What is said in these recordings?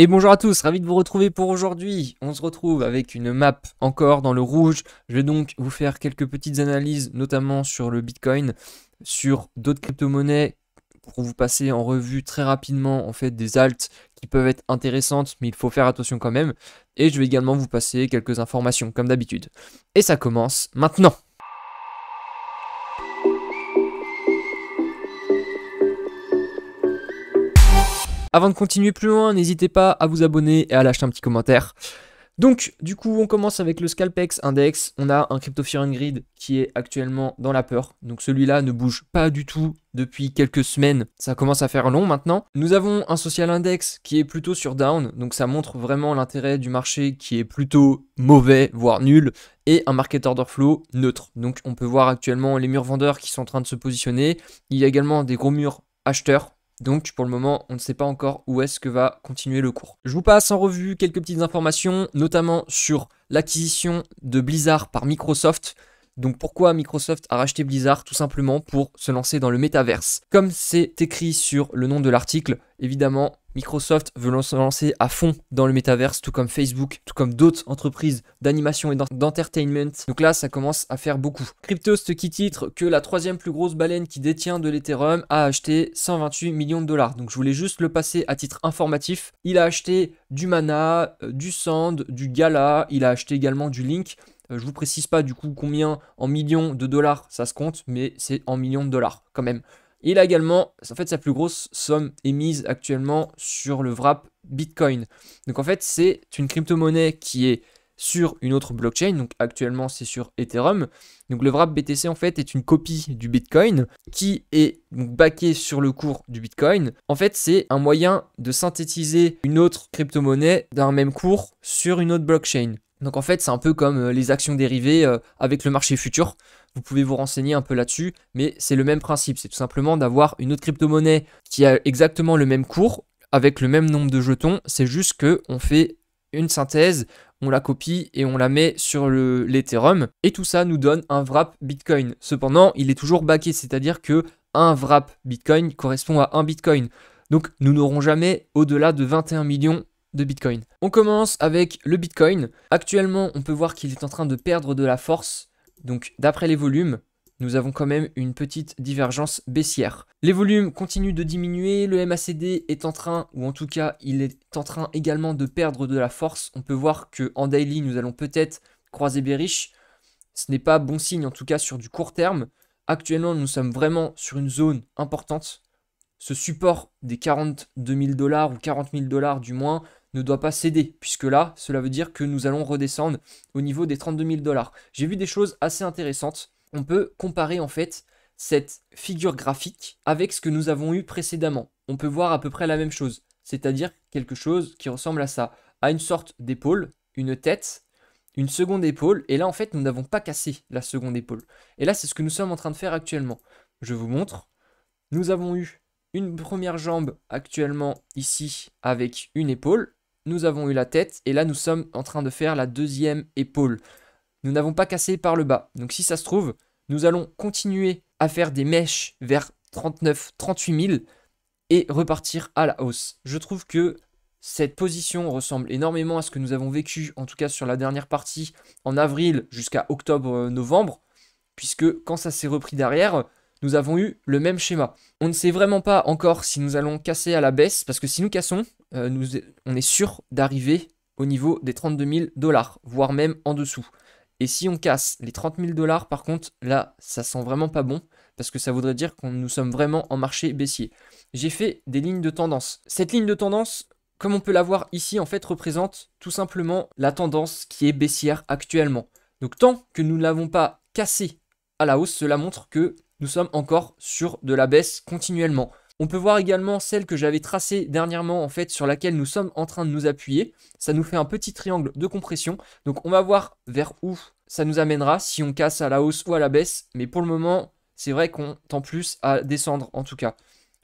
Et bonjour à tous, ravi de vous retrouver pour aujourd'hui. On se retrouve avec une map encore dans le rouge. Je vais donc vous faire quelques petites analyses, notamment sur le Bitcoin, sur d'autres crypto-monnaies, pour vous passer en revue très rapidement en fait des alts qui peuvent être intéressantes, mais il faut faire attention quand même. Et je vais également vous passer quelques informations, comme d'habitude. Et ça commence maintenant. Avant de continuer plus loin, n'hésitez pas à vous abonner et à lâcher un petit commentaire. Donc, du coup, on commence avec le Scalpex Index. On a un Crypto Grid qui est actuellement dans la peur. Donc, celui-là ne bouge pas du tout depuis quelques semaines. Ça commence à faire long maintenant. Nous avons un Social Index qui est plutôt sur down. Donc, ça montre vraiment l'intérêt du marché qui est plutôt mauvais, voire nul. Et un Market Order Flow neutre. Donc, on peut voir actuellement les murs vendeurs qui sont en train de se positionner. Il y a également des gros murs acheteurs donc pour le moment, on ne sait pas encore où est-ce que va continuer le cours. Je vous passe en revue quelques petites informations, notamment sur l'acquisition de Blizzard par Microsoft. Donc pourquoi Microsoft a racheté Blizzard Tout simplement pour se lancer dans le métaverse. Comme c'est écrit sur le nom de l'article, évidemment, Microsoft veut se lancer à fond dans le métaverse, tout comme Facebook, tout comme d'autres entreprises d'animation et d'entertainment. Donc là, ça commence à faire beaucoup. Cryptost qui titre que la troisième plus grosse baleine qui détient de l'Ethereum a acheté 128 millions de dollars. Donc je voulais juste le passer à titre informatif. Il a acheté du mana, euh, du sand, du gala, il a acheté également du link. Euh, je vous précise pas du coup combien en millions de dollars ça se compte, mais c'est en millions de dollars quand même. Et il a également, en fait, sa plus grosse somme émise actuellement sur le wrap Bitcoin. Donc en fait, c'est une crypto-monnaie qui est sur une autre blockchain. Donc actuellement, c'est sur Ethereum. Donc le wrap BTC en fait est une copie du Bitcoin qui est baqué sur le cours du Bitcoin. En fait, c'est un moyen de synthétiser une autre crypto-monnaie d'un même cours sur une autre blockchain. Donc en fait, c'est un peu comme euh, les actions dérivées euh, avec le marché futur. Vous pouvez vous renseigner un peu là-dessus, mais c'est le même principe. C'est tout simplement d'avoir une autre crypto-monnaie qui a exactement le même cours, avec le même nombre de jetons. C'est juste que on fait une synthèse, on la copie et on la met sur l'Ethereum. et tout ça nous donne un wrap Bitcoin. Cependant, il est toujours baqué, c'est-à-dire que un wrap Bitcoin correspond à un Bitcoin. Donc nous n'aurons jamais au-delà de 21 millions de Bitcoin. On commence avec le Bitcoin. Actuellement, on peut voir qu'il est en train de perdre de la force. Donc, d'après les volumes, nous avons quand même une petite divergence baissière. Les volumes continuent de diminuer, le MACD est en train, ou en tout cas, il est en train également de perdre de la force. On peut voir que en daily, nous allons peut-être croiser bearish. Ce n'est pas bon signe, en tout cas, sur du court terme. Actuellement, nous sommes vraiment sur une zone importante. Ce support des 42 000 dollars ou 40 000 dollars du moins, ne doit pas céder, puisque là, cela veut dire que nous allons redescendre au niveau des 32 000 dollars. J'ai vu des choses assez intéressantes. On peut comparer en fait cette figure graphique avec ce que nous avons eu précédemment. On peut voir à peu près la même chose, c'est-à-dire quelque chose qui ressemble à ça, à une sorte d'épaule, une tête, une seconde épaule, et là en fait nous n'avons pas cassé la seconde épaule. Et là c'est ce que nous sommes en train de faire actuellement. Je vous montre. Nous avons eu une première jambe actuellement ici avec une épaule, nous avons eu la tête, et là nous sommes en train de faire la deuxième épaule. Nous n'avons pas cassé par le bas. Donc si ça se trouve, nous allons continuer à faire des mèches vers 39, 38 000 et repartir à la hausse. Je trouve que cette position ressemble énormément à ce que nous avons vécu, en tout cas sur la dernière partie, en avril jusqu'à octobre-novembre, euh, puisque quand ça s'est repris derrière, nous avons eu le même schéma. On ne sait vraiment pas encore si nous allons casser à la baisse, parce que si nous cassons, euh, nous, on est sûr d'arriver au niveau des 32 000 dollars, voire même en dessous. Et si on casse les 30 000 dollars, par contre, là, ça sent vraiment pas bon, parce que ça voudrait dire qu'on nous sommes vraiment en marché baissier. J'ai fait des lignes de tendance. Cette ligne de tendance, comme on peut la voir ici, en fait, représente tout simplement la tendance qui est baissière actuellement. Donc tant que nous ne l'avons pas cassée à la hausse, cela montre que nous sommes encore sur de la baisse continuellement. On peut voir également celle que j'avais tracée dernièrement en fait sur laquelle nous sommes en train de nous appuyer. Ça nous fait un petit triangle de compression. Donc on va voir vers où ça nous amènera, si on casse à la hausse ou à la baisse. Mais pour le moment, c'est vrai qu'on tend plus à descendre en tout cas.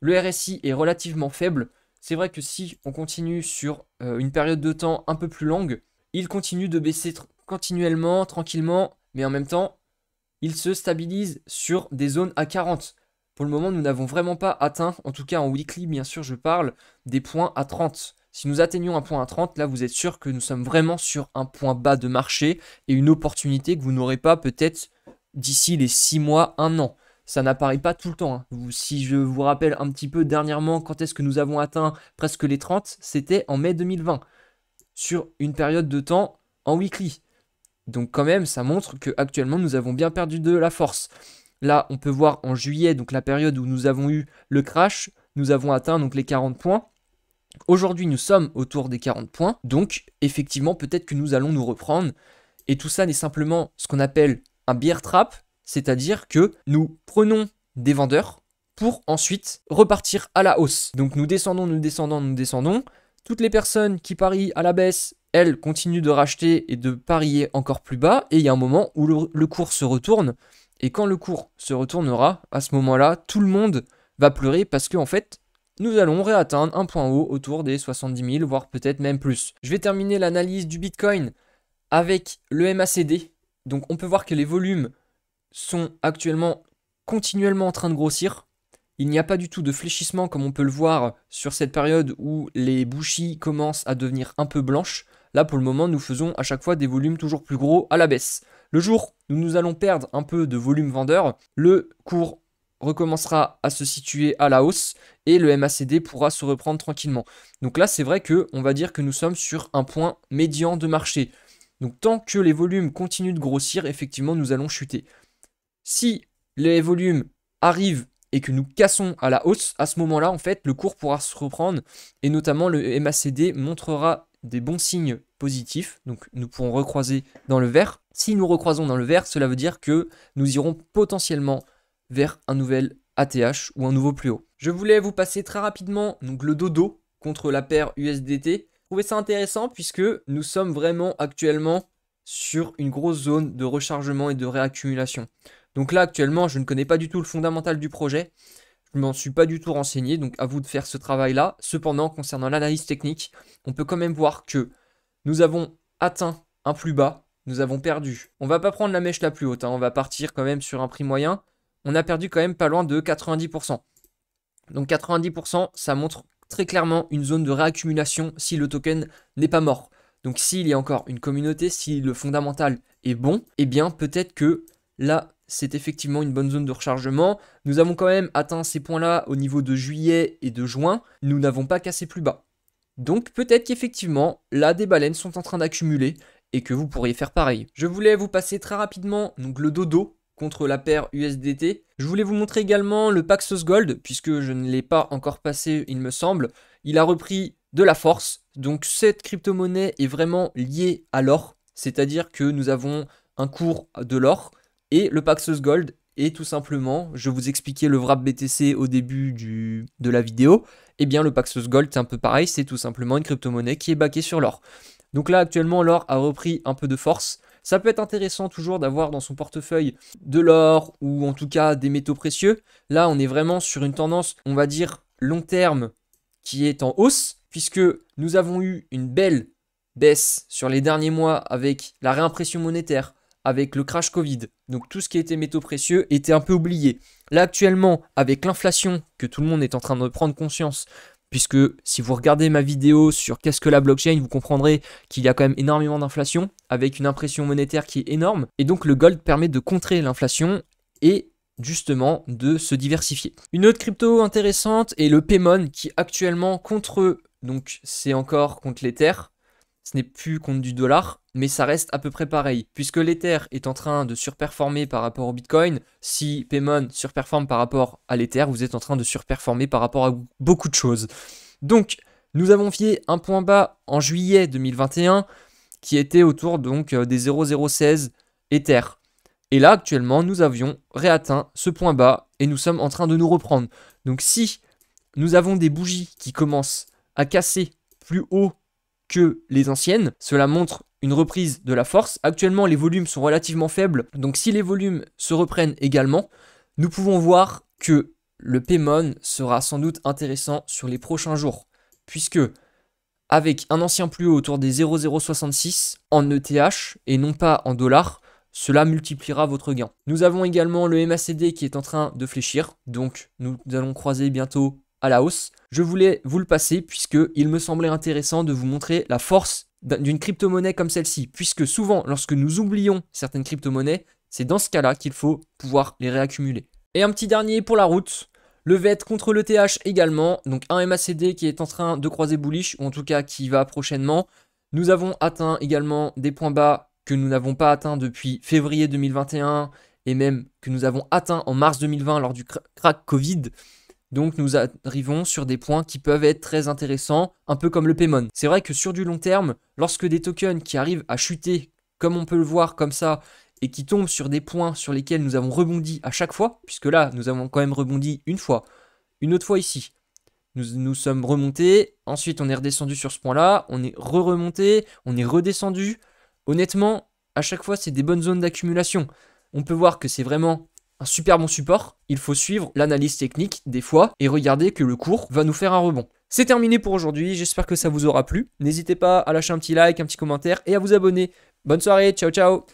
Le RSI est relativement faible. C'est vrai que si on continue sur euh, une période de temps un peu plus longue, il continue de baisser continuellement, tranquillement, mais en même temps, il se stabilise sur des zones à 40. Pour le moment, nous n'avons vraiment pas atteint, en tout cas en weekly, bien sûr, je parle, des points à 30. Si nous atteignons un point à 30, là, vous êtes sûr que nous sommes vraiment sur un point bas de marché et une opportunité que vous n'aurez pas peut-être d'ici les 6 mois, 1 an. Ça n'apparaît pas tout le temps. Hein. Si je vous rappelle un petit peu dernièrement quand est-ce que nous avons atteint presque les 30, c'était en mai 2020, sur une période de temps en weekly. Donc quand même, ça montre que actuellement nous avons bien perdu de la force. Là, on peut voir en juillet, donc la période où nous avons eu le crash, nous avons atteint donc les 40 points. Aujourd'hui, nous sommes autour des 40 points, donc effectivement, peut-être que nous allons nous reprendre. Et tout ça n'est simplement ce qu'on appelle un beer trap, c'est-à-dire que nous prenons des vendeurs pour ensuite repartir à la hausse. Donc nous descendons, nous descendons, nous descendons. Toutes les personnes qui parient à la baisse elle continue de racheter et de parier encore plus bas, et il y a un moment où le, cours se retourne, et quand le cours se retournera, à ce moment-là, tout le monde va pleurer parce qu'en en fait, nous allons réatteindre un point haut autour des 70 000, voire peut-être même plus. Je vais terminer l'analyse du Bitcoin avec le MACD. Donc on peut voir que les volumes sont actuellement continuellement en train de grossir. Il n'y a pas du tout de fléchissement comme on peut le voir sur cette période où les bouchies commencent à devenir un peu blanches. Là, pour le moment, nous faisons à chaque fois des volumes toujours plus gros à la baisse. Le jour où nous allons perdre un peu de volume vendeur, le cours recommencera à se situer à la hausse et le MACD pourra se reprendre tranquillement. Donc là, c'est vrai que on va dire que nous sommes sur un point médian de marché. Donc tant que les volumes continuent de grossir, effectivement, nous allons chuter. Si les volumes arrivent et que nous cassons à la hausse, à ce moment-là, en fait, le cours pourra se reprendre et notamment le MACD montrera des bons signes positifs, donc nous pourrons recroiser dans le vert. Si nous recroisons dans le vert, cela veut dire que nous irons potentiellement vers un nouvel ATH ou un nouveau plus haut. Je voulais vous passer très rapidement donc le dodo contre la paire USDT. Je trouvais ça intéressant puisque nous sommes vraiment actuellement sur une grosse zone de rechargement et de réaccumulation. Donc là actuellement, je ne connais pas du tout le fondamental du projet. Je m'en suis pas du tout renseigné, donc à vous de faire ce travail-là. Cependant, concernant l'analyse technique, on peut quand même voir que nous avons atteint un plus bas, nous avons perdu. On va pas prendre la mèche la plus haute, hein, on va partir quand même sur un prix moyen. On a perdu quand même pas loin de 90%. Donc 90%, ça montre très clairement une zone de réaccumulation si le token n'est pas mort. Donc s'il y a encore une communauté, si le fondamental est bon, eh bien peut-être que là, c'est effectivement une bonne zone de rechargement. Nous avons quand même atteint ces points-là au niveau de juillet et de juin. Nous n'avons pas cassé plus bas. Donc peut-être qu'effectivement, là, des baleines sont en train d'accumuler et que vous pourriez faire pareil. Je voulais vous passer très rapidement donc, le dodo contre la paire USDT. Je voulais vous montrer également le Paxos Gold, puisque je ne l'ai pas encore passé, il me semble. Il a repris de la force. Donc cette crypto-monnaie est vraiment liée à l'or, c'est-à-dire que nous avons un cours de l'or et le Paxos Gold est tout simplement, je vous expliquais le wrap BTC au début du, de la vidéo, et eh bien le Paxos Gold c'est un peu pareil, c'est tout simplement une crypto-monnaie qui est backée sur l'or. Donc là actuellement l'or a repris un peu de force, ça peut être intéressant toujours d'avoir dans son portefeuille de l'or ou en tout cas des métaux précieux. Là, on est vraiment sur une tendance, on va dire, long terme qui est en hausse, puisque nous avons eu une belle baisse sur les derniers mois avec la réimpression monétaire, avec le crash Covid. Donc tout ce qui était métaux précieux était un peu oublié. Là actuellement, avec l'inflation que tout le monde est en train de prendre conscience, puisque si vous regardez ma vidéo sur qu'est-ce que la blockchain, vous comprendrez qu'il y a quand même énormément d'inflation, avec une impression monétaire qui est énorme. Et donc le gold permet de contrer l'inflation et justement de se diversifier. Une autre crypto intéressante est le Paymon qui actuellement contre, donc c'est encore contre l'Ether, ce n'est plus compte du dollar, mais ça reste à peu près pareil. Puisque l'Ether est en train de surperformer par rapport au Bitcoin, si Paymon surperforme par rapport à l'Ether, vous êtes en train de surperformer par rapport à beaucoup de choses. Donc, nous avons fié un point bas en juillet 2021 qui était autour donc euh, des 0016 Ether. Et là, actuellement, nous avions réatteint ce point bas et nous sommes en train de nous reprendre. Donc, si nous avons des bougies qui commencent à casser plus haut les anciennes. Cela montre une reprise de la force. Actuellement, les volumes sont relativement faibles, donc si les volumes se reprennent également, nous pouvons voir que le Paymon sera sans doute intéressant sur les prochains jours, puisque avec un ancien plus haut autour des 0,066 en ETH et non pas en dollars, cela multipliera votre gain. Nous avons également le MACD qui est en train de fléchir, donc nous allons croiser bientôt à la hausse. Je voulais vous le passer puisque il me semblait intéressant de vous montrer la force d'une crypto-monnaie comme celle-ci, puisque souvent lorsque nous oublions certaines crypto-monnaies, c'est dans ce cas-là qu'il faut pouvoir les réaccumuler. Et un petit dernier pour la route, le VET contre le TH également, donc un MACD qui est en train de croiser bullish, ou en tout cas qui va prochainement. Nous avons atteint également des points bas que nous n'avons pas atteints depuis février 2021 et même que nous avons atteint en mars 2020 lors du crack Covid. Donc nous arrivons sur des points qui peuvent être très intéressants, un peu comme le Paymon. C'est vrai que sur du long terme, lorsque des tokens qui arrivent à chuter, comme on peut le voir comme ça, et qui tombent sur des points sur lesquels nous avons rebondi à chaque fois, puisque là nous avons quand même rebondi une fois, une autre fois ici, nous, nous, sommes remontés, ensuite on est redescendu sur ce point-là, on est re-remonté, on est redescendu. Honnêtement, à chaque fois, c'est des bonnes zones d'accumulation. On peut voir que c'est vraiment un super bon support, il faut suivre l'analyse technique des fois et regarder que le cours va nous faire un rebond. C'est terminé pour aujourd'hui, j'espère que ça vous aura plu. N'hésitez pas à lâcher un petit like, un petit commentaire et à vous abonner. Bonne soirée, ciao ciao